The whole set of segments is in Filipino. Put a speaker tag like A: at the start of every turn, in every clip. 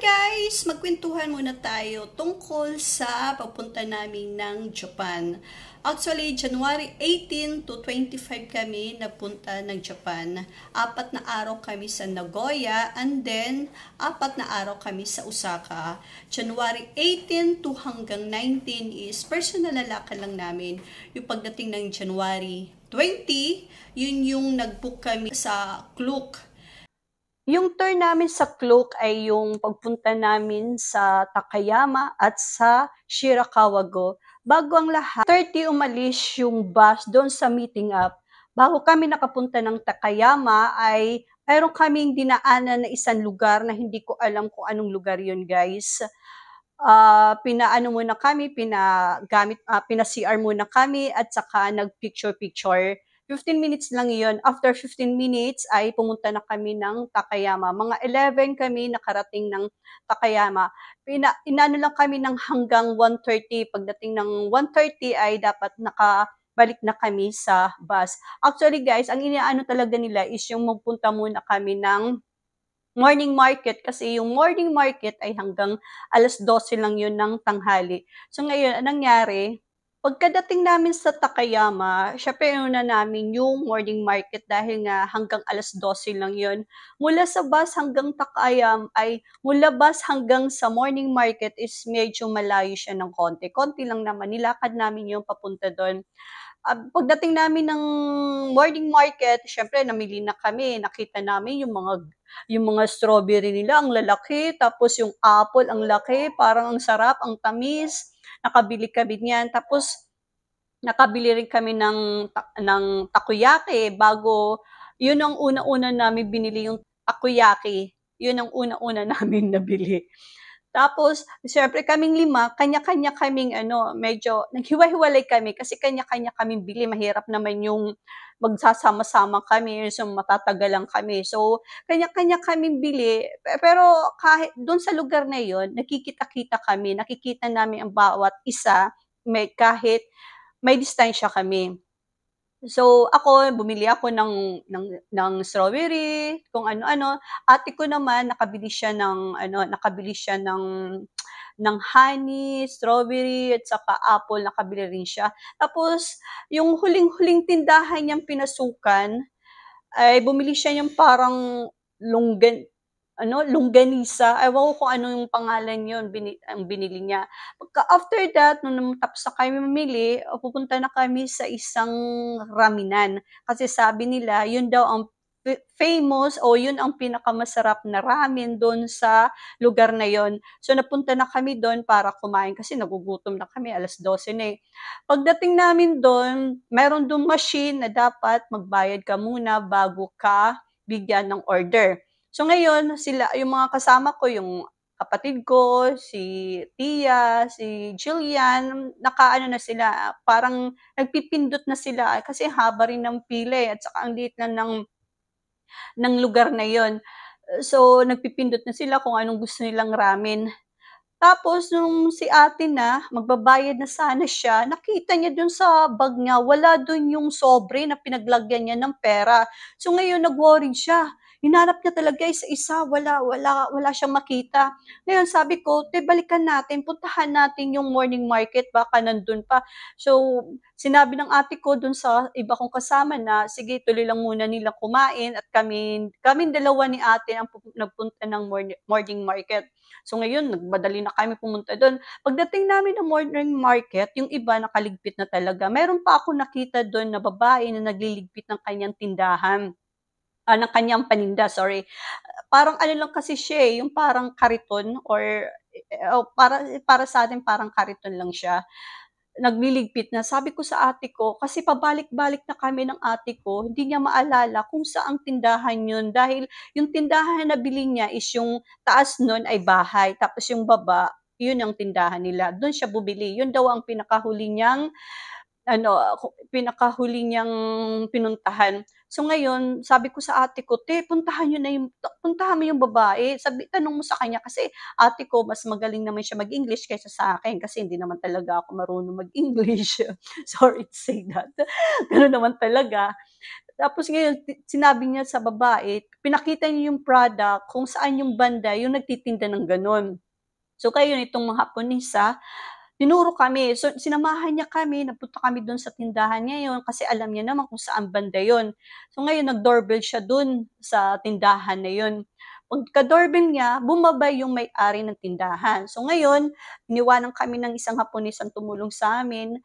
A: guys! Magkwentuhan muna tayo tungkol sa pagpunta namin ng Japan. Actually, January 18 to 25 kami napunta ng Japan. Apat na araw kami sa Nagoya and then apat na araw kami sa Osaka. January 18 to hanggang 19 is personal na lakad lang namin. Yung pagdating ng January 20, yun yung nagbook kami sa Klook. Yung tour namin sa Cloak ay yung pagpunta namin sa Takayama at sa Shirakawa-go. Bago ang lahat, 30 umalis yung bus doon sa meeting up. Bago kami nakapunta ng Takayama ay mayroon kaming dinaanan na isang lugar na hindi ko alam kung anong lugar yon guys. Uh, pinaano muna kami, pinagamit, uh, ah, pina-CR muna kami at saka nag-picture-picture. picture 15 minutes lang yon After 15 minutes ay pumunta na kami ng Takayama. Mga 11 kami nakarating ng Takayama. Pina, inano lang kami ng hanggang 1.30. Pagdating ng 1.30 ay dapat nakabalik na kami sa bus. Actually guys, ang inaano talaga nila is yung magpunta muna kami ng morning market kasi yung morning market ay hanggang alas 12 lang yun ng tanghali. So ngayon, anong nangyari? Pagkadating namin sa Takayama, syempre inuna namin yung morning market dahil nga hanggang alas 12 lang yon. Mula sa bus hanggang Takayama ay mula bus hanggang sa morning market is medyo malayo siya ng konti. Konti lang naman, nilakad namin yung papunta doon. Uh, pagdating namin ng morning market, syempre namili na kami, nakita namin yung mga yung mga strawberry nila ang lalaki, tapos yung apple ang laki, parang ang sarap, ang tamis nakabili kami niyan. Tapos, nakabili rin kami ng, ng takoyaki bago, yun ang una-una namin binili yung takoyaki. Yun ang una-una namin nabili. Tapos, syempre kaming lima, kanya-kanya kaming ano, medyo naghiwa-hiwalay kami kasi kanya-kanya kaming bili. Mahirap naman yung magsasama-sama kami, so matatagal lang kami. So, kanya-kanya kaming bili. Pero kahit doon sa lugar na yon nakikita-kita kami, nakikita namin ang bawat isa, may, kahit may distansya kami. So, ako, bumili ako ng, ng, ng strawberry, kung ano-ano. Ate ko naman, nakabili siya ng, ano, nakabili siya ng, ng honey, strawberry, at saka apple, nakabili rin siya. Tapos, yung huling-huling tindahan niyang pinasukan, ay bumili siya yung parang longgan, ano, longganisa. Ewan ko kung ano yung pangalan yun, bini, ang binili niya. Pagka after that, nung tapos na kami mamili, pupunta na kami sa isang raminan. Kasi sabi nila, yun daw ang famous o yun ang pinakamasarap na ramen doon sa lugar na yon. So napunta na kami doon para kumain kasi nagugutom na kami alas 12 na eh. Pagdating namin doon, meron doon machine na dapat magbayad ka muna bago ka bigyan ng order. So ngayon, sila, yung mga kasama ko, yung kapatid ko, si Tia, si Jillian, nakaano na sila, parang nagpipindot na sila kasi haba rin ng pila eh, at saka ang liit na ng, ng lugar na yon. So, nagpipindot na sila kung anong gusto nilang ramen. Tapos, nung si ate na, magbabayad na sana siya, nakita niya dun sa bag niya, wala dun yung sobre na pinaglagyan niya ng pera. So, ngayon, nag-worry siya. Hinanap niya talaga isa-isa, wala, wala, wala siyang makita. Ngayon sabi ko, te, balikan natin, puntahan natin yung morning market, baka nandun pa. So, sinabi ng ate ko dun sa iba kong kasama na, sige, tuloy lang muna nilang kumain at kami, kami dalawa ni ate ang nagpunta ng morning market. So ngayon, nagmadali na kami pumunta doon. Pagdating namin ng morning market, yung iba nakaligpit na talaga. Meron pa ako nakita doon na babae na nagliligpit ng kanyang tindahan ah, ng kanyang paninda, sorry. Parang ano lang kasi siya eh, yung parang kariton or eh, oh, para, para sa atin parang kariton lang siya. Nagliligpit na. Sabi ko sa ate ko, kasi pabalik-balik na kami ng ate ko, hindi niya maalala kung saang tindahan yun. Dahil yung tindahan na bili niya is yung taas nun ay bahay, tapos yung baba, yun ang tindahan nila. Doon siya bubili. Yun daw ang pinakahuli niyang ano, pinakahuli niyang pinuntahan. So ngayon, sabi ko sa ate ko, te, puntahan niyo na yung, puntahan mo yung babae. Sabi, tanong mo sa kanya kasi ate ko, mas magaling naman siya mag-English kaysa sa akin kasi hindi naman talaga ako marunong mag-English. Sorry to say that. Ganun naman talaga. Tapos ngayon, sinabi niya sa babae, pinakita niyo yung product kung saan yung banda yung nagtitinda ng ganun. So kayo nitong mga Japonesa, tinuro kami. So, sinamahan niya kami, napunta kami doon sa tindahan niya ngayon kasi alam niya naman kung saan banda yon. So, ngayon, nag-doorbell siya doon sa tindahan na yon pagka-doorbell niya, bumabay yung may-ari ng tindahan. So ngayon, niwanan kami ng isang Haponis ang tumulong sa amin.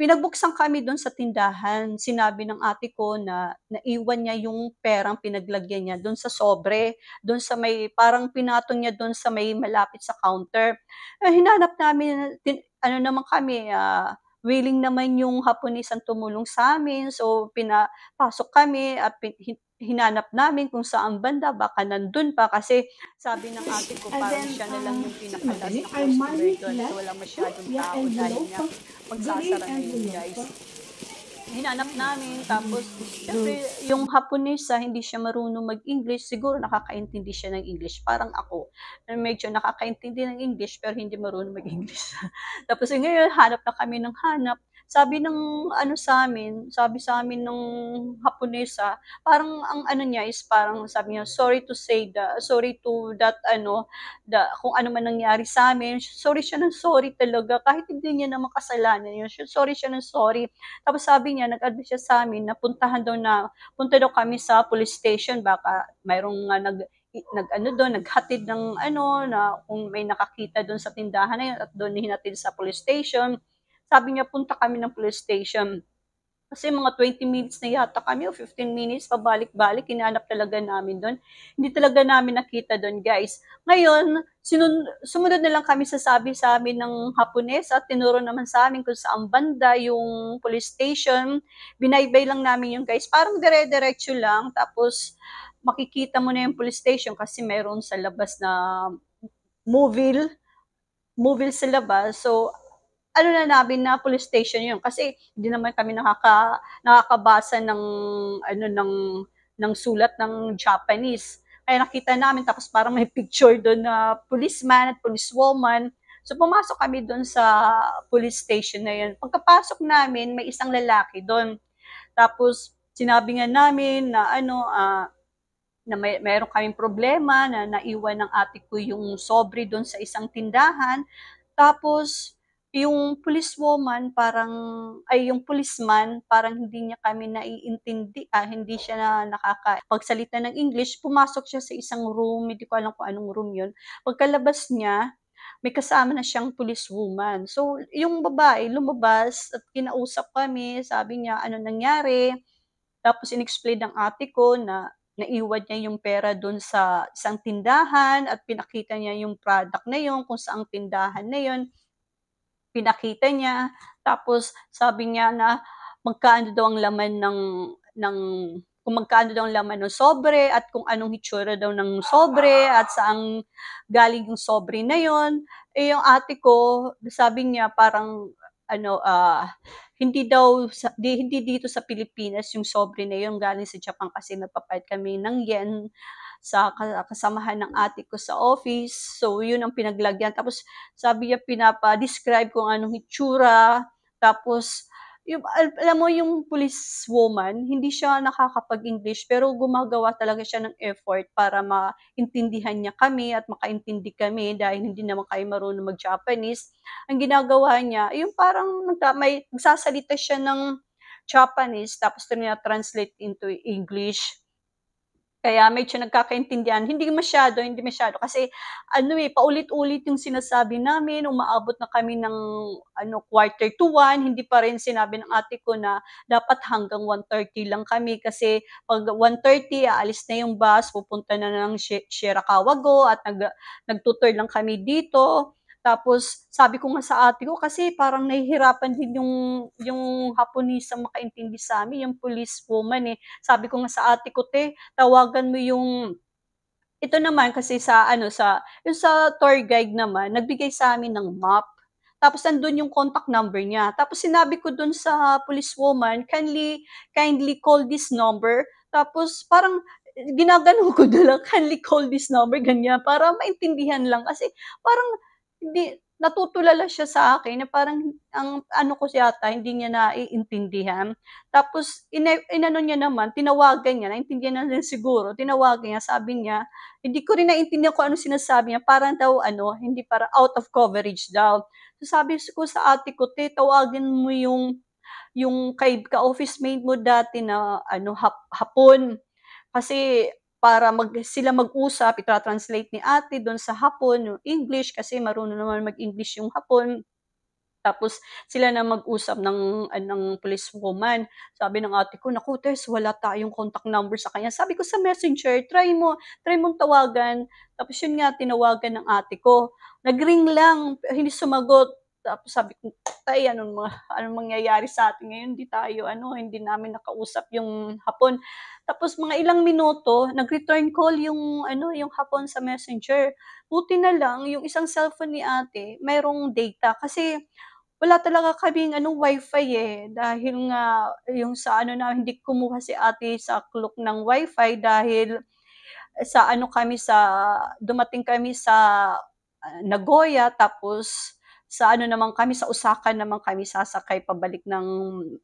A: Pinagbuksan kami doon sa tindahan. Sinabi ng ate ko na naiwan niya yung perang pinaglagyan niya doon sa sobre, doon sa may, parang pinatong niya doon sa may malapit sa counter. Eh, hinanap namin, tin, ano naman kami, uh, willing naman yung Haponis ang tumulong sa amin. So, pinapasok kami at pin, hinanap namin kung saan banda, baka nandun pa kasi sabi ng ate ko parang then, siya na lang yung um, pinakalas na customer doon. So wala masyadong tao dahil nga pagsasara na yun guys. Hinanap namin, tapos mm-hmm. syempre yung Haponesa ah, hindi siya marunong mag-English, siguro nakakaintindi siya ng English. Parang ako, medyo nakakaintindi ng English pero hindi marunong mag-English. tapos ngayon, hanap na kami ng hanap sabi ng ano sa amin, sabi sa amin ng Haponesa, parang ang ano niya is parang sabi niya, sorry to say that, sorry to that ano, the, kung ano man nangyari sa amin, sorry siya ng sorry talaga, kahit hindi niya naman kasalanan yun, sorry siya ng sorry. Tapos sabi niya, nag-advise siya sa amin, na puntahan daw na, punta daw kami sa police station, baka mayroong uh, nag, nag ano doon, naghatid ng ano na kung may nakakita doon sa tindahan na yun at doon hinatid sa police station sabi niya, punta kami ng police station. Kasi mga 20 minutes na yata kami o 15 minutes, pabalik-balik, hinanap talaga namin doon. Hindi talaga namin nakita doon, guys. Ngayon, sinun- sumunod na lang kami sa sabi sa amin ng Hapones at tinuro naman sa amin kung saan banda yung police station. Binaybay lang namin yung guys. Parang dire-diretso lang. Tapos, makikita mo na yung police station kasi meron sa labas na movil movil sa labas. So, ano na namin na police station yun kasi hindi naman kami nakaka nakakabasa ng ano ng ng sulat ng Japanese. Kaya nakita namin tapos parang may picture doon na policeman at policewoman. So pumasok kami doon sa police station na yun. Pagkapasok namin, may isang lalaki doon. Tapos sinabi nga namin na ano uh, na may, meron kaming problema na naiwan ng ate ko yung sobre doon sa isang tindahan. Tapos yung policewoman parang ay yung policeman parang hindi niya kami naiintindi ah, hindi siya na nakakapagsalita ng English pumasok siya sa isang room hindi ko alam kung anong room yon pagkalabas niya may kasama na siyang policewoman so yung babae lumabas at kinausap kami sabi niya ano nangyari tapos inexplain ng ate ko na naiwan niya yung pera doon sa isang tindahan at pinakita niya yung product na yon kung saang tindahan na yon pinakita niya. Tapos sabi niya na magkaano daw ang laman ng ng kung magkano daw ang laman ng sobre at kung anong hitsura daw ng sobre at saang galing yung sobre na yon. Eh yung ate ko, sabi niya parang ano uh, hindi daw sa, di, hindi dito sa Pilipinas yung sobre na yon galing sa Japan kasi nagpapalit kami ng yen sa kasamahan ng ate ko sa office. So, yun ang pinaglagyan. Tapos, sabi niya, pinapa-describe kung anong itsura. Tapos, yung, alam mo, yung police woman, hindi siya nakakapag-English, pero gumagawa talaga siya ng effort para maintindihan niya kami at makaintindi kami dahil hindi naman kayo marunong mag-Japanese. Ang ginagawa niya, yung parang may nagsasalita siya ng Japanese tapos na translate into English kaya medyo nagkakaintindihan. Hindi masyado, hindi masyado. Kasi ano eh, paulit-ulit yung sinasabi namin, umaabot na kami ng ano, quarter to one. Hindi pa rin sinabi ng ate ko na dapat hanggang 1.30 lang kami. Kasi pag 1.30, aalis na yung bus, pupunta na ng Shirakawago at nag, nag tutor lang kami dito. Tapos sabi ko nga sa ate ko kasi parang nahihirapan din yung yung Haponesa makaintindi sa amin, yung police woman eh. Sabi ko nga sa ate ko, "Te, tawagan mo yung ito naman kasi sa ano sa yung sa tour guide naman, nagbigay sa amin ng map. Tapos andun yung contact number niya. Tapos sinabi ko dun sa police woman, "Kindly kindly call this number." Tapos parang ginagano ko na lang, kindly call this number, ganyan, para maintindihan lang. Kasi parang hindi, natutulala siya sa akin na parang ang ano ko yata, hindi niya naiintindihan. Tapos, ina, inano niya naman, tinawagan niya, naintindihan na siguro, tinawagan niya, sabi niya, hindi ko rin naiintindihan kung ano sinasabi niya, parang daw ano, hindi para out of coverage daw. So, sabi ko sa ate ko, te, tawagin mo yung yung ka-office mate mo dati na ano hap, hapon kasi para mag, sila mag-usap, itra-translate ni ate doon sa hapon, yung English, kasi marunong naman mag-English yung hapon. Tapos sila na mag-usap ng, uh, ng police woman. Sabi ng ate ko, naku, Tess, wala tayong contact number sa kanya. Sabi ko sa messenger, try mo, try mong tawagan. Tapos yun nga, tinawagan ng ate ko. Nag-ring lang, hindi sumagot tapos sabi ko, tay, ano, mga, anong mangyayari sa atin ngayon? Hindi tayo, ano, hindi namin nakausap yung hapon. Tapos mga ilang minuto, nag-return call yung, ano, yung hapon sa messenger. Buti na lang, yung isang cellphone ni ate, mayroong data. Kasi wala talaga kaming ano, wifi eh. Dahil nga, yung sa ano na, hindi kumuha si ate sa clock ng wifi dahil sa ano kami sa, dumating kami sa uh, Nagoya, tapos sa ano naman kami, sa usakan naman kami sasakay pabalik ng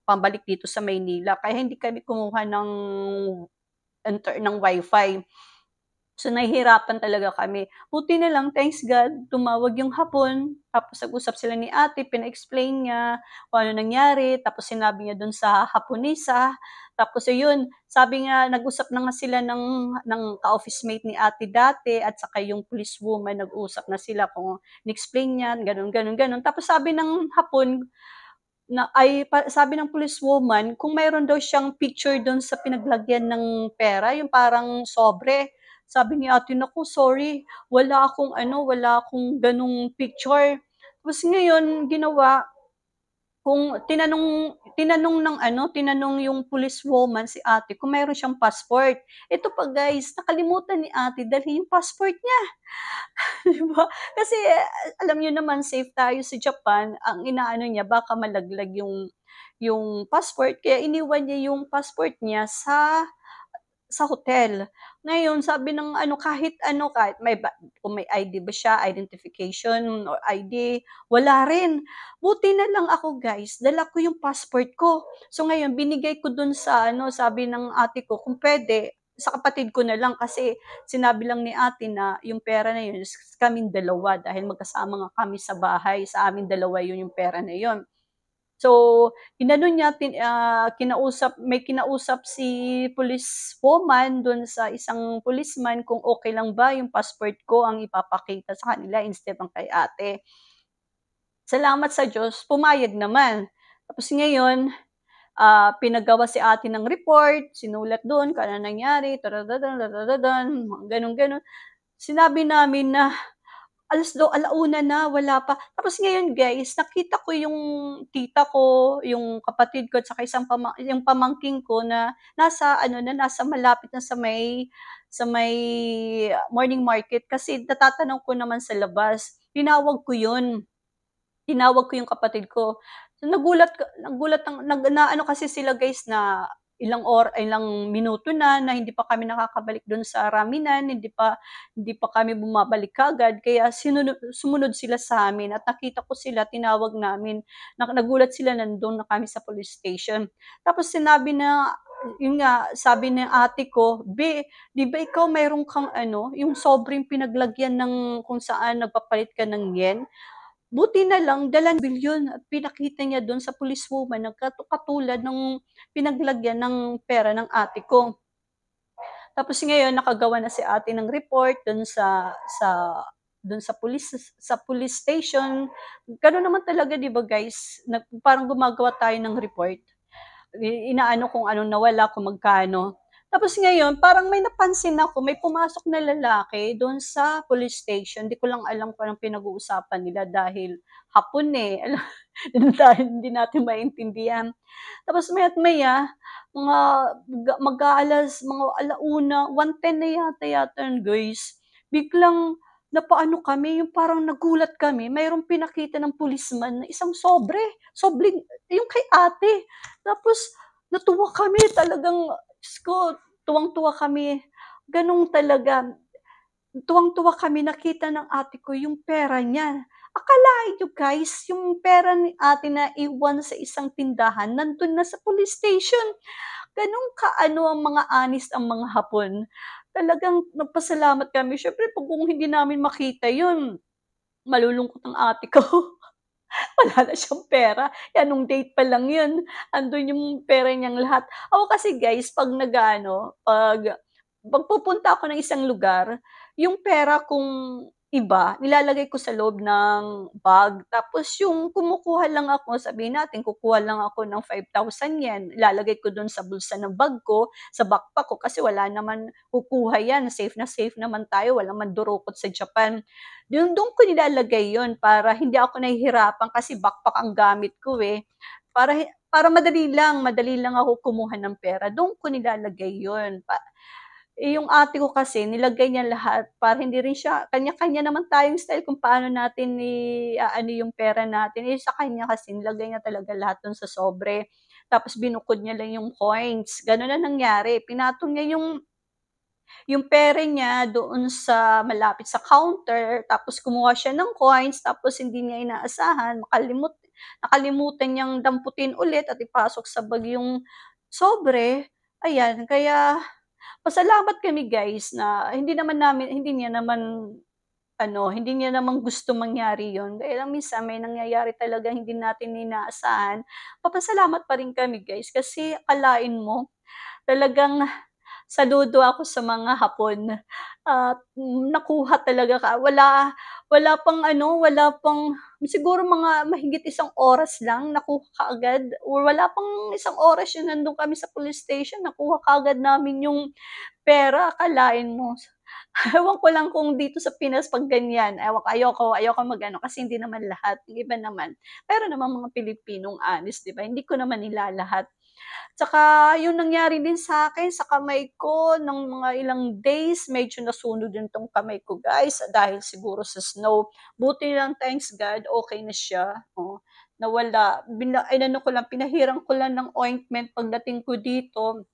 A: pabalik dito sa Maynila. Kaya hindi kami kumuha ng enter ng wifi. So, nahihirapan talaga kami. Buti na lang, thanks God, tumawag yung hapon. Tapos, nag-usap sila ni ate, pina-explain niya kung ano nangyari. Tapos, sinabi niya dun sa haponisa. Tapos, yun, sabi nga, nag-usap na nga sila ng, ng ka-office mate ni ate dati at saka yung police woman, nag-usap na sila kung in-explain niya, ganun, ganun, ganun. Tapos, sabi ng hapon, na ay sabi ng police woman kung mayroon daw siyang picture doon sa pinaglagyan ng pera yung parang sobre sabi ni ate, naku, sorry, wala akong ano, wala akong ganung picture. Tapos ngayon, ginawa, kung tinanong tinanong ng ano, tinanong yung police woman si ate kung mayroon siyang passport. Ito pa guys, nakalimutan ni ate dahil yung passport niya. 'Di ba? Kasi eh, alam niyo naman safe tayo sa Japan. Ang inaano niya baka malaglag yung yung passport kaya iniwan niya yung passport niya sa sa hotel. Ngayon, sabi ng ano, kahit ano, kahit may, kung may ID ba siya, identification or ID, wala rin. Buti na lang ako, guys, dala ko yung passport ko. So ngayon, binigay ko dun sa, ano, sabi ng ate ko, kung pwede, sa kapatid ko na lang kasi sinabi lang ni ate na yung pera na yun, is kaming dalawa dahil magkasama nga kami sa bahay, sa amin dalawa yun yung pera na yun. So, inano niya, tin, uh, kinausap, may kinausap si police woman doon sa isang policeman kung okay lang ba yung passport ko ang ipapakita sa kanila instead ng kay ate. Salamat sa Diyos, pumayag naman. Tapos ngayon, uh, pinagawa si ate ng report, sinulat doon, kung ano nangyari, ganun-ganun. Sinabi namin na alas do, alauna na, wala pa. Tapos ngayon guys, nakita ko yung tita ko, yung kapatid ko, sa saka isang pamang, yung pamangking ko na nasa, ano na, nasa malapit na sa may, sa may morning market. Kasi natatanong ko naman sa labas. Tinawag ko yun. Tinawag ko yung kapatid ko. So, nagulat nagulat ang nag, na ano kasi sila guys na ilang or ilang minuto na na hindi pa kami nakakabalik doon sa Raminan, hindi pa hindi pa kami bumabalik kagad kaya sinunod, sumunod sila sa amin at nakita ko sila, tinawag namin, na, nagulat sila nandoon na kami sa police station. Tapos sinabi na yun nga, sabi ni ate ko, B, di ba ikaw mayroon kang ano, yung sobrang pinaglagyan ng kung saan nagpapalit ka ng yen? Buti na lang, dalang bilyon at pinakita niya doon sa policewoman na katulad ng pinaglagyan ng pera ng ate ko. Tapos ngayon, nakagawa na si ate ng report doon sa, sa doon sa police sa police station. Ganun naman talaga 'di ba guys? Nag, parang gumagawa tayo ng report. Inaano kung anong nawala, kung magkano. Tapos ngayon, parang may napansin ako, may pumasok na lalaki doon sa police station. Hindi ko lang alam kung anong pinag-uusapan nila dahil hapon eh. dahil hindi natin maintindihan. Tapos may maya't maya, mga mag-aalas, mga alauna, 1.10 na yata yata guys. Biglang napaano kami, yung parang nagulat kami, mayroong pinakita ng policeman na isang sobre, sobling, yung kay ate. Tapos, natuwa kami talagang Diyos ko, tuwang-tuwa kami. Ganun talaga. Tuwang-tuwa kami nakita ng ate ko yung pera niya. Akalain nyo guys, yung pera ni ate na iwan sa isang tindahan, nandun na sa police station. Ganun kaano ang mga anis ang mga hapon. Talagang nagpasalamat kami. Siyempre, pag kung hindi namin makita yun, malulungkot ang ate ko. Wala na siyang pera. Yan, eh, anong date pa lang yun, andun yung pera niyang lahat. Ako kasi guys, pag nag pag, pagpupunta ako ng isang lugar, yung pera kung iba, nilalagay ko sa loob ng bag. Tapos yung kumukuha lang ako, sabi natin, kukuha lang ako ng 5,000 yen. Ilalagay ko doon sa bulsa ng bag ko, sa backpack ko, kasi wala naman kukuha yan. Safe na safe naman tayo, wala walang durukot sa Japan. Doon, doon ko nilalagay yon para hindi ako nahihirapan kasi backpack ang gamit ko eh. Para para madali lang, madali lang ako kumuha ng pera. Doon ko nilalagay 'yon. Pa- eh, yung ate ko kasi, nilagay niya lahat para hindi rin siya, kanya-kanya naman tayong style kung paano natin ni, uh, ano yung pera natin. Eh, sa kanya kasi, nilagay niya talaga lahat dun sa sobre. Tapos binukod niya lang yung coins. Ganun na nangyari. Pinatong niya yung yung pera niya doon sa malapit sa counter, tapos kumuha siya ng coins, tapos hindi niya inaasahan, makalimut, nakalimutan niyang damputin ulit at ipasok sa bag yung sobre. Ayan, kaya Pasalamat kami guys na hindi naman namin, hindi niya naman ano, hindi niya naman gusto mangyari yon. Kaya lang minsan may nangyayari talaga hindi natin inaasahan. Papasalamat pa rin kami guys kasi alain mo talagang saludo ako sa mga Hapon. At mm, nakuha talaga ka. Wala, wala pang ano, wala pang, siguro mga mahigit isang oras lang, nakuha ka agad. Or wala pang isang oras yun, nandun kami sa police station, nakuha ka agad namin yung pera, kalain mo. Ewan ko lang kung dito sa Pinas pag ganyan. Ewan ko, ayoko, ayoko magano kasi hindi naman lahat. Iba naman. Pero naman mga Pilipinong honest, di ba? Hindi ko naman nila lahat Tsaka yung nangyari din sa akin sa kamay ko ng mga ilang days, medyo nasunog din tong kamay ko guys dahil siguro sa snow. Buti lang thanks God, okay na siya. Oh, nawala. Bina, ay, ano ko lang, pinahirang ko lang ng ointment pagdating ko dito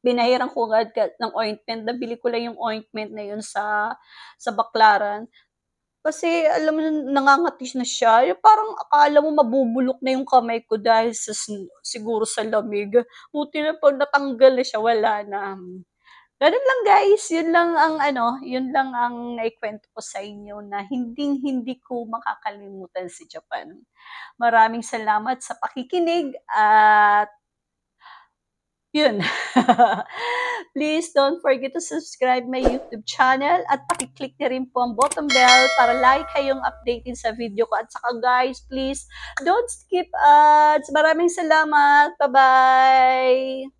A: binahiran ko agad ng ointment. Nabili ko lang yung ointment na yun sa, sa baklaran. Kasi alam mo nangangatis na siya. parang akala mo mabubulok na yung kamay ko dahil sa, siguro sa lamig. Buti na po natanggal na siya, wala na. Ganun lang guys, yun lang ang ano, yun lang ang naikwento ko sa inyo na hindi hindi ko makakalimutan si Japan. Maraming salamat sa pakikinig at yun. Please don't forget to subscribe my YouTube channel at pakiclick na rin po ang bottom bell para like kayong updated sa video ko. At saka guys, please don't skip ads. Maraming salamat. Bye-bye!